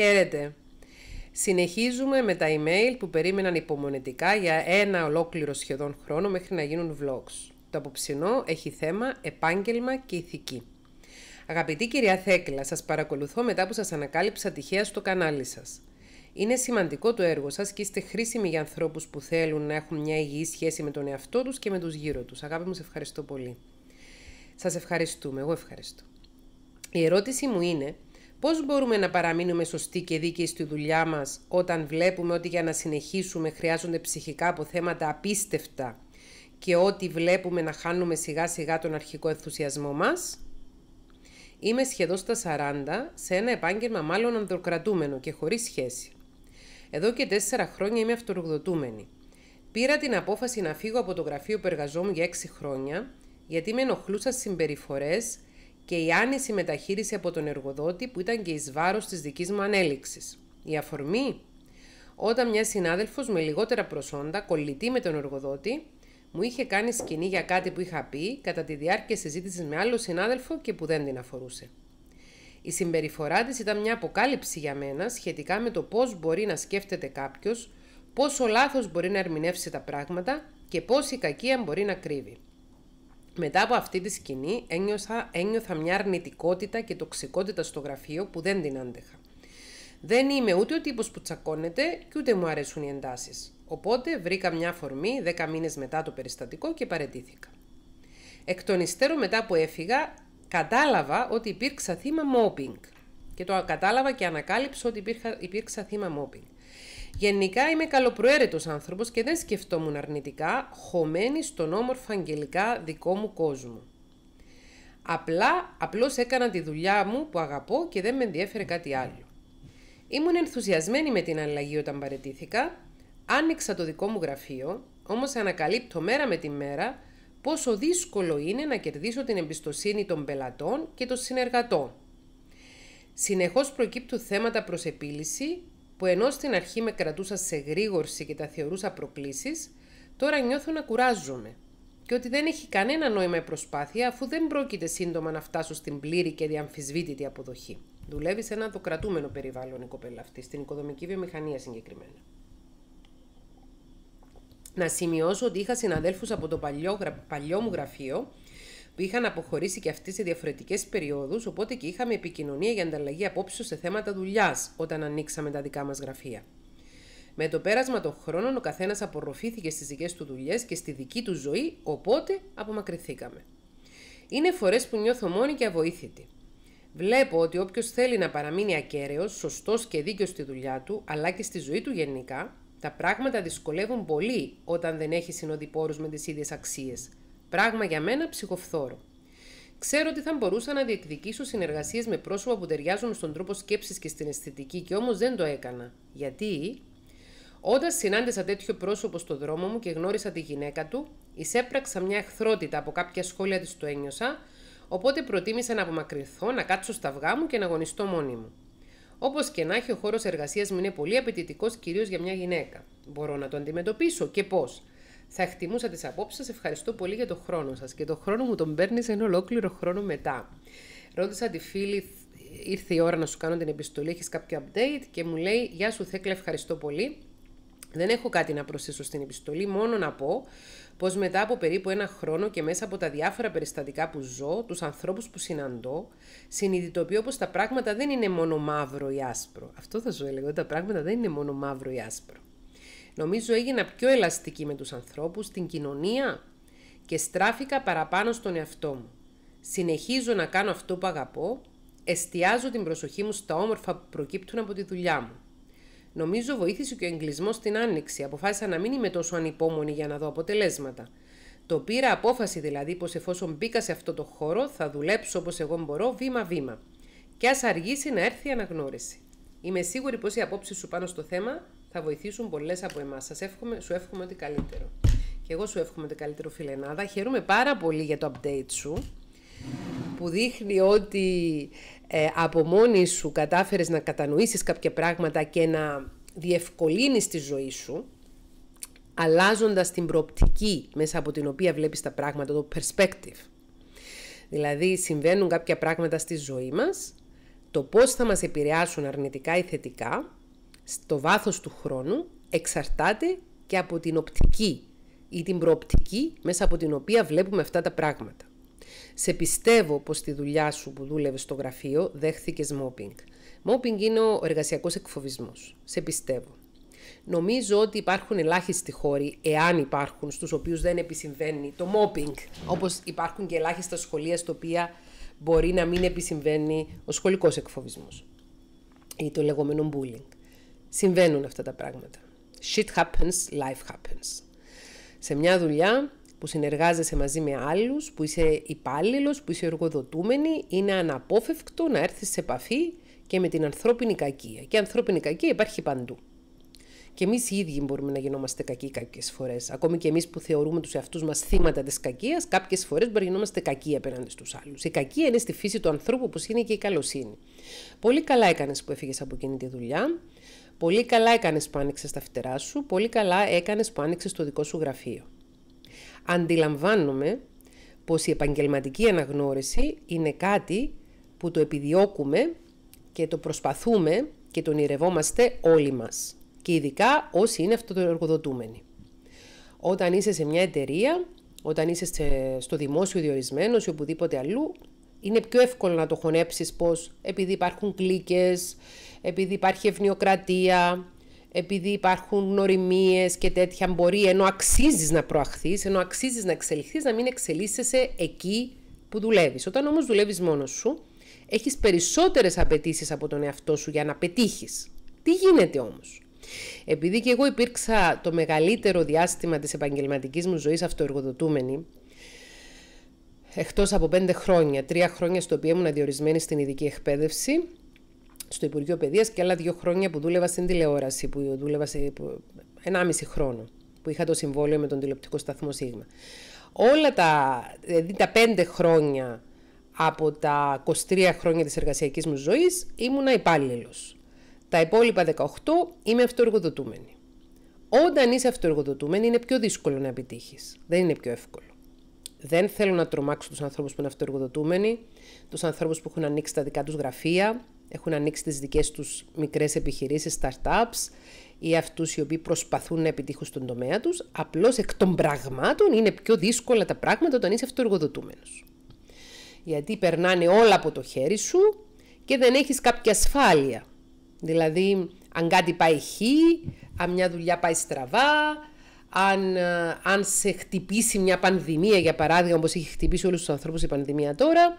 Χαίρετε. Συνεχίζουμε με τα email που περίμεναν υπομονετικά για ένα ολόκληρο σχεδόν χρόνο μέχρι να γίνουν vlogs. Το αποψινό έχει θέμα επάγγελμα και ηθική. Αγαπητή κυρία Θέκλα, σας παρακολουθώ μετά που σας ανακάλυψα τυχαία στο κανάλι σας. Είναι σημαντικό το έργο σας και είστε χρήσιμοι για ανθρώπους που θέλουν να έχουν μια υγιή σχέση με τον εαυτό τους και με τους γύρω τους. Αγάπη μου, σε ευχαριστώ πολύ. Σας ευχαριστούμε, εγώ ευχαριστώ. Η ερώτηση μου είναι Πώς μπορούμε να παραμείνουμε σωστοί και δίκαιοι στη δουλειά μας όταν βλέπουμε ότι για να συνεχίσουμε χρειάζονται ψυχικά αποθέματα απίστευτα και ότι βλέπουμε να χάνουμε σιγά σιγά τον αρχικό ενθουσιασμό μας. Είμαι σχεδόν στα 40 σε ένα επάγγελμα μάλλον ανδροκρατούμενο και χωρίς σχέση. Εδώ και 4 χρόνια είμαι αυτοργοδοτούμενη. Πήρα την απόφαση να φύγω από το γραφείο που εργαζόμουν για 6 χρόνια γιατί με ενοχλούσαν συμπεριφορές και η άνεση μεταχείριση από τον εργοδότη που ήταν και εις βάρος της δικής μου ανέλυξης. Η αφορμή, όταν μια συνάδελφος με λιγότερα προσόντα κολλητή με τον εργοδότη, μου είχε κάνει σκηνή για κάτι που είχα πει κατά τη διάρκεια συζήτησης με άλλο συνάδελφο και που δεν την αφορούσε. Η συμπεριφορά της ήταν μια αποκάλυψη για μένα σχετικά με το πώς μπορεί να σκέφτεται κάποιος, πόσο λάθος μπορεί να ερμηνεύσει τα πράγματα και πόση κακία μπορεί να κρύβει. Μετά από αυτή τη σκηνή ένιωσα, ένιωθα μια αρνητικότητα και τοξικότητα στο γραφείο που δεν την άντεχα. Δεν είμαι ούτε ο τύπος που τσακώνεται και ούτε μου αρέσουν οι εντάσεις. Οπότε βρήκα μια φορμή 10 μήνες μετά το περιστατικό και παρετήθηκα. Εκ των υστέρων μετά που έφυγα κατάλαβα ότι υπήρξα θύμα μόπινγκ και το κατάλαβα και ανακάλυψα ότι υπήρξα θύμα μόπινγκ. Γενικά είμαι καλοπροαίρετος άνθρωπος και δεν σκεφτόμουν αρνητικά, χωμένη στον όμορφο αγγελικά δικό μου κόσμο. Απλά, απλώς έκανα τη δουλειά μου που αγαπώ και δεν με ενδιέφερε κάτι άλλο. Ήμουν ενθουσιασμένη με την αλλαγή όταν παρετήθηκα, άνοιξα το δικό μου γραφείο, όμως ανακαλύπτω μέρα με τη μέρα πόσο δύσκολο είναι να κερδίσω την εμπιστοσύνη των πελατών και των συνεργατών. Συνεχώς προκύπτουν θέματα προς επίλυση που ενώ στην αρχή με κρατούσα σε γρήγορση και τα θεωρούσα προκλήσεις, τώρα νιώθω να κουράζομαι και ότι δεν έχει κανένα νόημα η προσπάθεια αφού δεν πρόκειται σύντομα να φτάσω στην πλήρη και διαμφισβήτητη αποδοχή. Δουλεύει σε ένα δοκρατούμενο περιβάλλον η κοπέλα αυτή, στην οικοδομική βιομηχανία συγκεκριμένα. Να σημειώσω ότι είχα συναδέλφους από το παλιό μου γραφείο είχαν αποχωρήσει και αυτοί σε διαφορετικές περιόδους, οπότε και είχαμε επικοινωνία για ανταλλαγή απόψεων σε θέματα δουλειάς όταν ανοίξαμε τα δικά μας γραφεία. Με το πέρασμα των χρόνων, ο καθένας απορροφήθηκε στις δικές του δουλειές και στη δική του ζωή, οπότε απομακρυνθήκαμε. Είναι φορές που νιώθω μόνη και αβοήθητη. Βλέπω ότι όποιος θέλει να παραμείνει ακέραιος, σωστός και δίκαιος στη δουλειά του, αλλά και στη ζωή του γενικά, τα πράγματα δυσκολεύουν πολύ όταν δεν έχει συνοδοιπόρους με τις ίδιες αξίες, Πράγμα για μένα ψυχοφθόρο. Ξέρω ότι θα μπορούσα να διεκδικήσω συνεργασίες με πρόσωπα που ταιριάζουν στον τρόπο σκέψης και στην αισθητική, και όμως δεν το έκανα. Γιατί, όταν συνάντησα τέτοιο πρόσωπο στο δρόμο μου και γνώρισα τη γυναίκα του, εισέπραξα μια εχθρότητα από κάποια σχόλια της το ένιωσα, οπότε προτίμησα να απομακρυνθώ, να κάτσω στα αυγά μου και να αγωνιστώ μόνη μου. Όπως και να έχει, ο χώρος εργασίας μου είναι πολύ απαιτητικός, κυρίως για μια γυναίκα. Μπορώ να το αντιμετωπίσω και πώς. Θα εκτιμούσα τις απόψεις σας. Ευχαριστώ πολύ για τον χρόνο σας. Και τον χρόνο μου τον παίρνεις ένα ολόκληρο χρόνο μετά. Ρώτησα τη φίλη, ήρθε η ώρα να σου κάνω την επιστολή. Έχεις κάποιο update και μου λέει: Γεια σου, Θέκλα, ευχαριστώ πολύ. Δεν έχω κάτι να προσθέσω στην επιστολή, μόνο να πω πως μετά από περίπου ένα χρόνο και μέσα από τα διάφορα περιστατικά που ζω, τους ανθρώπους που συναντώ, συνειδητοποιώ πως τα πράγματα δεν είναι μόνο μαύρο ή άσπρο. Αυτό θα σου έλεγα: τα πράγματα δεν είναι μόνο μαύρο ή άσπρο. Νομίζω έγινα πιο ελαστική με τους ανθρώπους, την κοινωνία και στράφηκα παραπάνω στον εαυτό μου. Συνεχίζω να κάνω αυτό που αγαπώ, εστιάζω την προσοχή μου στα όμορφα που προκύπτουν από τη δουλειά μου. Νομίζω βοήθησε και ο εγκλισμός στην άνοιξη. Αποφάσισα να μην είμαι τόσο ανυπόμονη για να δω αποτελέσματα. Το πήρα απόφαση δηλαδή πως εφόσον μπήκα σε αυτό το χώρο θα δουλέψω όπως εγώ μπορώ βήμα-βήμα. Και ας αργήσει να έρθει η αναγνώριση. Είμαι σίγουρη πως οι απόψεις σου πάνω στο θέμα θα βοηθήσουν πολλές από εμάς. Σας εύχομαι, σου εύχομαι ότι καλύτερο. Και εγώ σου εύχομαι ότι καλύτερο, φιλενάδα. Χαίρομαι πάρα πολύ για το update σου που δείχνει ότι ε, από μόνη σου κατάφερες να κατανοήσεις κάποια πράγματα και να διευκολύνεις τη ζωή σου, αλλάζοντας την προοπτική μέσα από την οποία βλέπεις τα πράγματα, το perspective. Δηλαδή συμβαίνουν κάποια πράγματα στη ζωή μας, το πώς θα μας επηρεάσουν αρνητικά ή θετικά στο βάθος του χρόνου εξαρτάται και από την οπτική ή την προοπτική μέσα από την οποία βλέπουμε αυτά τα πράγματα. Σε πιστεύω πως στη δουλειά σου που δούλευες στο γραφείο δέχθηκες μόπινγκ. Μόπινγκ είναι ο εργασιακός εκφοβισμός. Σε πιστεύω. Νομίζω ότι υπάρχουν ελάχιστοι χώροι, εάν υπάρχουν, στους οποίους δεν επισυμβαίνει το μόπινγκ, όπως υπάρχουν και ελάχιστα σχολεία στα οποία μπορεί να μην επισυμβαίνει ο σχολικός εκφοβισμός ή το λεγόμενο bullying. Συμβαίνουν αυτά τα πράγματα. Shit happens, life happens. Σε μια δουλειά που συνεργάζεσαι μαζί με άλλους, που είσαι υπάλληλος, που είσαι εργοδοτούμενη, είναι αναπόφευκτο να έρθεις σε επαφή και με την ανθρώπινη κακία. Και η ανθρώπινη κακία υπάρχει παντού. Και εμείς οι ίδιοι μπορούμε να γινόμαστε κακοί κάποιες φορές. Ακόμη και εμείς που θεωρούμε τους εαυτούς μας θύματα της κακίας, κάποιες φορές μπορεί να γινόμαστε κακοί απέναντι στους άλλους. Η κακία είναι στη φύση του ανθρώπου, όπως είναι και η καλοσύνη. Πολύ καλά έκανες που έφυγες από εκείνη τη δουλειά. Πολύ καλά έκανες που άνοιξες τα σου, πολύ καλά έκανες που άνοιξες το δικό σου γραφείο. Αντιλαμβάνομαι πως η επαγγελματική αναγνώριση είναι κάτι που το επιδιώκουμε και το προσπαθούμε και τον ονειρευόμαστε όλοι μας. Και ειδικά όσοι είναι αυτοεργοδοτούμενοι. Όταν είσαι σε μια εταιρεία, όταν είσαι στο δημόσιο διορισμένο ή οπουδήποτε αλλού, είναι πιο εύκολο να το χωνέψεις πως επειδή υπάρχουν κλίκες, επειδή υπάρχει ευνοιοκρατία, επειδή υπάρχουν νοημίε και τέτοια μπορεί, ενώ αξίζεις να προαχθείς, ενώ αξίζεις να εξελιχθείς, να μην εξελίσσεσαι εκεί που δουλεύεις. Όταν όμως δουλεύεις μόνος σου, έχεις περισσότερες απαιτήσεις από τον εαυτό σου για να πετύχεις. Τι γίνεται όμως. Επειδή και εγώ υπήρξα το μεγαλύτερο διάστημα της επαγγελματικής μου ζωής αυτοεργοδοτούμενη, εκτός από πέντε χρόνια, τρία χρόνια στο οποίο ήμουν διορισμένη στην ειδική εκπαίδευση, στο Υπουργείο Παιδείας και άλλα δύο χρόνια που δούλευα στην τηλεόραση, που δούλευα σε μισή χρόνο, που είχα το συμβόλαιο με τον τηλεοπτικό σταθμό Σίγμα. Όλα τα, δηλαδή τα πέντε χρόνια από τα 23 χρόνια της εργασιακής μου ζωής ήμουνα υπάλληλος. Τα υπόλοιπα 18 είμαι αυτοεργοδοτούμενη. Όταν είσαι αυτοεργοδοτούμενη είναι πιο δύσκολο να επιτύχεις. Δεν είναι πιο εύκολο. Δεν θέλω να τρομάξω τους ανθρώπους που είναι αυτοεργοδοτούμενοι, τους ανθρώπους που έχουν ανοίξει τα δικά τους γραφεία, έχουν ανοίξει τις δικές τους μικρές επιχειρήσεις, startups ή αυτούς οι οποίοι προσπαθούν να επιτύχουν στον τομέα τους. Απλώς εκ των πραγμάτων είναι πιο δύσκολα τα πράγματα όταν είσαι αυτοεργοδοτούμενος. Γιατί περνάνε όλα από το χέρι σου και δεν έχεις κάποια ασφάλεια. Δηλαδή, αν κάτι πάει χει, αν μια δουλειά πάει στραβά, αν, ε, αν σε χτυπήσει μια πανδημία, για παράδειγμα, όπως έχει χτυπήσει όλους τους ανθρώπους η πανδημία τώρα,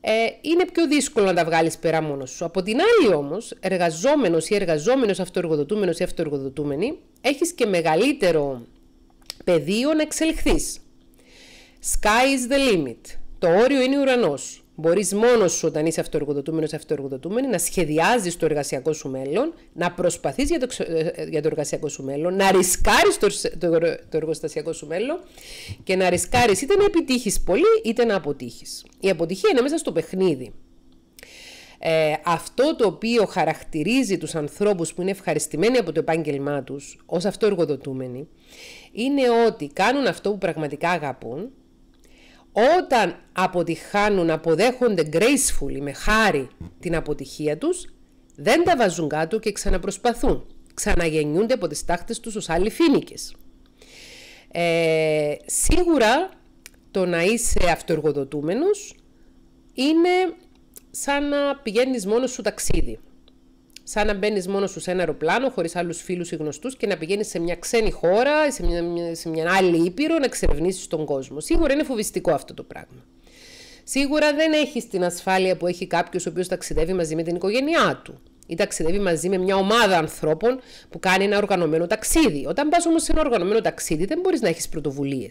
ε, είναι πιο δύσκολο να τα βγάλεις πέρα μόνος σου. Από την άλλη, όμως, εργαζόμενος ή εργαζόμενος αυτοεργοδοτούμενος ή αυτοεργοδοτούμενη, έχεις και μεγαλύτερο πεδίο να εξελιχθείς. Sky is the limit. Το όριο είναι ο ουρανός. Μπορείς μόνος σου, όταν είσαι αυτοεργοδοτούμενο, αυτοεργοδοτούμενη, να σχεδιάζεις το εργασιακό σου μέλλον, να προσπαθείς για, το, ε, ε, για το εργασιακό σου μέλλον, να ρισκάρεις το, το, το εργοστασιακό σου μέλλον και να ρισκάρεις είτε να επιτύχεις πολύ είτε να αποτύχεις. Η αποτυχία είναι μέσα στο παιχνίδι. Ε, αυτό το οποίο χαρακτηρίζει τους ανθρώπους που είναι ευχαριστημένοι από το επάγγελμά τους ως αυτοεργοδοτούμενοι είναι ότι κάνουν αυτό που πραγματικά αγαπούν όταν αποτυχάνουν, αποδέχονται gracefully, με χάρη, την αποτυχία τους, δεν τα βάζουν κάτω και ξαναπροσπαθούν. Ξαναγεννιούνται από τις τάχτες τους ως άλλοι φίνικες. Ε, σίγουρα το να είσαι αυτοεργοδοτούμενος είναι σαν να πηγαίνεις μόνος σου ταξίδι σαν να μπαίνεις μόνος σου σε ένα αεροπλάνο, χωρίς άλλους φίλους ή γνωστούς και να πηγαίνεις σε μια ξένη χώρα, σε μια, σε μια άλλη ήπειρο, να εξερευνήσει τον κόσμο. Σίγουρα είναι φοβιστικό αυτό το πράγμα. Σίγουρα δεν έχεις την ασφάλεια που έχει κάποιος ο οποίος ταξιδεύει μαζί με την οικογένειά του ή ταξιδεύει μαζί με μια ομάδα ανθρώπων που κάνει ένα οργανωμένο ταξίδι. Όταν πας όμως σε ένα οργανωμένο ταξίδι, δεν μπορείς να έχεις πρωτοβουλίες.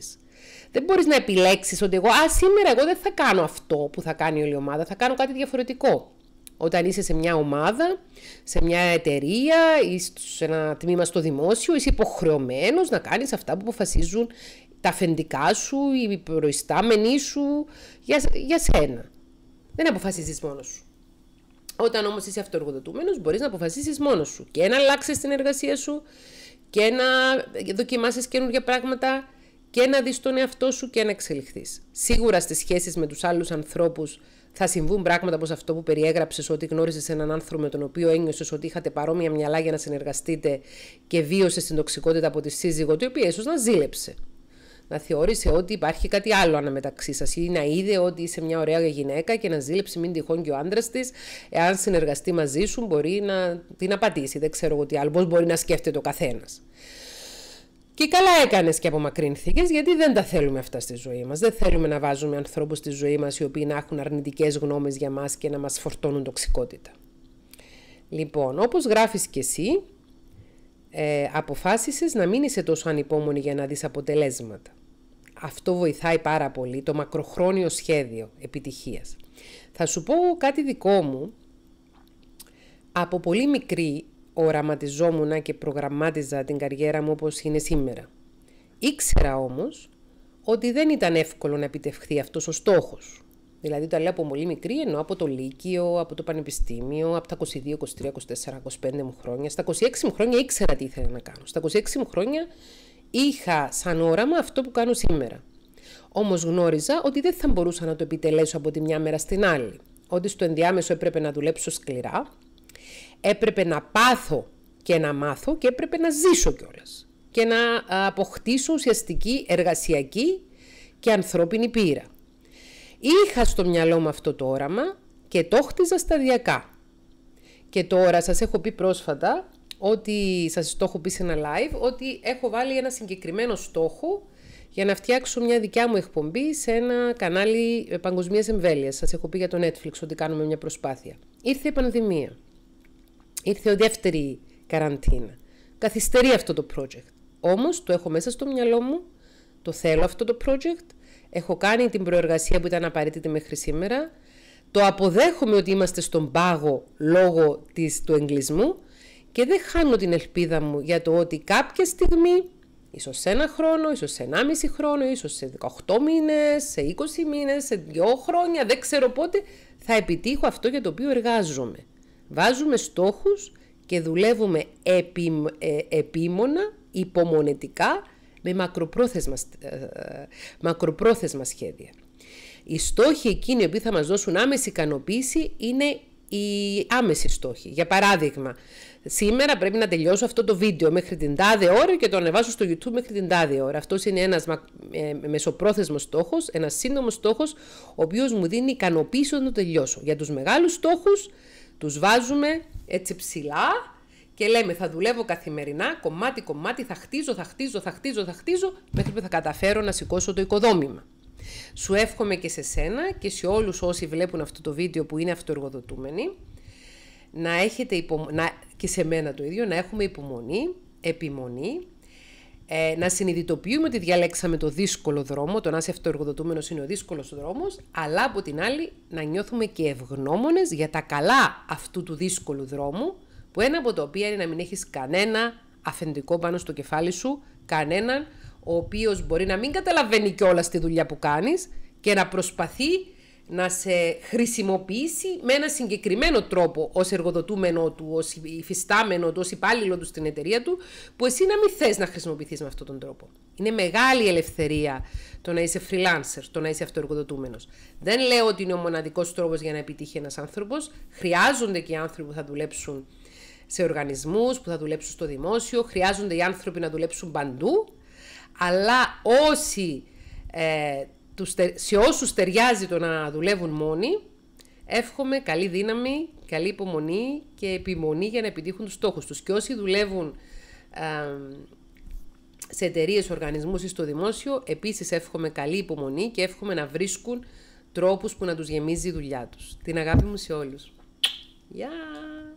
Δεν μπορείς να επιλέξεις ότι εγώ, α, σήμερα εγώ δεν θα κάνω αυτό που θα κάνει όλη η ομάδα, θα κάνω κάτι διαφορετικό. Όταν είσαι σε μια ομάδα, σε μια εταιρεία ή σε ένα τμήμα στο δημόσιο, είσαι υποχρεωμένος να κάνεις αυτά που αποφασίζουν τα αφεντικά σου, οι προϊστάμενοι σου για, για σένα. Δεν αποφασίζεις μόνος σου. Όταν όμως είσαι αυτοεργοδοτούμενος, μπορείς να αποφασίσεις μόνος σου και να αλλάξεις την εργασία σου και να δοκιμάσεις καινούργια πράγματα και να δεις τον εαυτό σου και να εξελιχθείς. Σίγουρα στις σχέσεις με τους άλλους ανθρώπους θα συμβούν πράγματα όπως αυτό που περιέγραψες, ότι γνώρισες έναν άνθρωπο με τον οποίο ένιωσες ότι είχατε παρόμοια μυαλά για να συνεργαστείτε και βίωσες την τοξικότητα από τη σύζυγο, η οποία ίσως να ζήλεψε. Να θεώρησε ότι υπάρχει κάτι άλλο αναμεταξύ σας ή να είδε ότι είσαι μια ωραία γυναίκα και να ζήλεψε, μην τυχόν και ο άντρας της, εάν συνεργαστεί μαζί σου, μπορεί να την απατήσει. Δεν ξέρω τι άλλο, πώς μπορεί να σκέφτεται ο καθένας. Και καλά έκανες και απομακρύνθηκες, γιατί δεν τα θέλουμε αυτά στη ζωή μας. Δεν θέλουμε να βάζουμε ανθρώπους στη ζωή μας οι οποίοι να έχουν αρνητικές γνώμες για μας και να μας φορτώνουν τοξικότητα. Λοιπόν, όπως γράφεις και εσύ, ε, αποφάσισες να μην είσαι τόσο ανυπόμονη για να δεις αποτελέσματα. Αυτό βοηθάει πάρα πολύ το μακροχρόνιο σχέδιο επιτυχίας. Θα σου πω κάτι δικό μου. Από πολύ μικρή οραματιζόμουν και προγραμμάτιζα την καριέρα μου όπως είναι σήμερα. Ήξερα όμως ότι δεν ήταν εύκολο να επιτευχθεί αυτός ο στόχος. Δηλαδή το λέω από πολύ μικρή, ενώ από το Λύκειο, από το Πανεπιστήμιο, από τα 22, 23, 24, 25 μου χρόνια. Στα 26 μου χρόνια ήξερα τι ήθελα να κάνω. Στα 26 μου χρόνια είχα σαν όραμα αυτό που κάνω σήμερα. Όμως γνώριζα ότι δεν θα μπορούσα να το επιτελέσω από τη μια μέρα στην άλλη. Ότι στο ενδιάμεσο έπρεπε να δουλέψω σκληρά, έπρεπε να πάθω και να μάθω και έπρεπε να ζήσω κιόλας. και να αποκτήσω ουσιαστική εργασιακή και ανθρώπινη πείρα. Είχα στο μυαλό μου αυτό το όραμα και το χτίζα σταδιακά. Και τώρα σας έχω πει πρόσφατα ότι σας το έχω πει σε ένα live, ότι έχω βάλει ένα συγκεκριμένο στόχο για να φτιάξω μια δικιά μου εκπομπή σε ένα κανάλι ε, παγκοσμίας εμβέλειας. Σας έχω πει για το Netflix ότι κάνουμε μια προσπάθεια. Ήρθε η πανδημία ήρθε η δεύτερη καραντίνα. Καθυστερεί αυτό το project. Όμως, το έχω μέσα στο μυαλό μου, το θέλω αυτό το project, έχω κάνει την προεργασία που ήταν απαραίτητη μέχρι σήμερα, το αποδέχομαι ότι είμαστε στον πάγο λόγω της, του εγκλισμού και δεν χάνω την ελπίδα μου για το ότι κάποια στιγμή, ίσως σε ένα χρόνο, ίσως σε 1,5 χρόνο, ίσως σε 18 μήνες, σε 20 μήνες, σε 2 χρόνια, δεν ξέρω πότε, θα επιτύχω αυτό για το οποίο εργάζομαι. Βάζουμε στόχους και δουλεύουμε επί, ε, επίμονα, υπομονετικά, με μακροπρόθεσμα, ε, μακροπρόθεσμα σχέδια. Οι στόχοι εκείνοι που θα μας δώσουν άμεση ικανοποίηση είναι οι άμεση στόχοι. Για παράδειγμα, σήμερα πρέπει να τελειώσω αυτό το βίντεο μέχρι την τάδε ώρα και το ανεβάσω στο YouTube μέχρι την τάδε ώρα. Αυτός είναι ένας ε, μεσοπρόθεσμος στόχος, ένας σύντομος στόχος, ο οποίος μου δίνει ικανοποίηση όταν το τελειώσω. Για τους μεγάλους στόχους τους βάζουμε έτσι ψηλά και λέμε θα δουλεύω καθημερινά, κομμάτι κομμάτι, θα χτίζω, θα χτίζω, θα χτίζω, θα χτίζω, μέχρι που θα καταφέρω να σηκώσω το οικοδόμημα. Σου εύχομαι και σε σένα και σε όλους όσοι βλέπουν αυτό το βίντεο που είναι αυτοεργοδοτούμενοι, να έχετε υπομονή, να... και σε μένα το ίδιο, να έχουμε υπομονή, επιμονή ε, να συνειδητοποιούμε ότι διαλέξαμε το δύσκολο δρόμο, το να είσαι αυτοεργοδοτούμενος είναι ο δύσκολος δρόμος, αλλά από την άλλη να νιώθουμε και ευγνώμονες για τα καλά αυτού του δύσκολου δρόμου, που ένα από τα οποία είναι να μην έχεις κανένα αφεντικό πάνω στο κεφάλι σου, κανέναν ο οποίος μπορεί να μην καταλαβαίνει κιόλας τη δουλειά που κάνεις και να προσπαθεί να σε χρησιμοποιήσει με ένα συγκεκριμένο τρόπο ως εργοδοτούμενο του, ως υφιστάμενο του, ως υπάλληλο του στην εταιρεία του, που εσύ να μην θες να χρησιμοποιηθείς με αυτόν τον τρόπο. Είναι μεγάλη ελευθερία το να είσαι freelancer, το να είσαι αυτοεργοδοτούμενος. Δεν λέω ότι είναι ο μοναδικός τρόπος για να επιτύχει ένας άνθρωπος. Χρειάζονται και οι άνθρωποι που θα δουλέψουν σε οργανισμούς, που θα δουλέψουν στο δημόσιο, χρειάζονται οι άνθρωποι να δουλέψουν παντού. Αλλά όσοι ε, σε όσους ταιριάζει το να δουλεύουν μόνοι, εύχομαι καλή δύναμη, καλή υπομονή και επιμονή για να επιτύχουν τους στόχους τους. Και όσοι δουλεύουν σε εταιρείες, οργανισμούς ή στο δημόσιο, επίσης εύχομαι καλή υπομονή και εύχομαι να βρίσκουν τρόπους που να τους γεμίζει η δουλειά τους. Την αγάπη μου σε όλους. Γεια!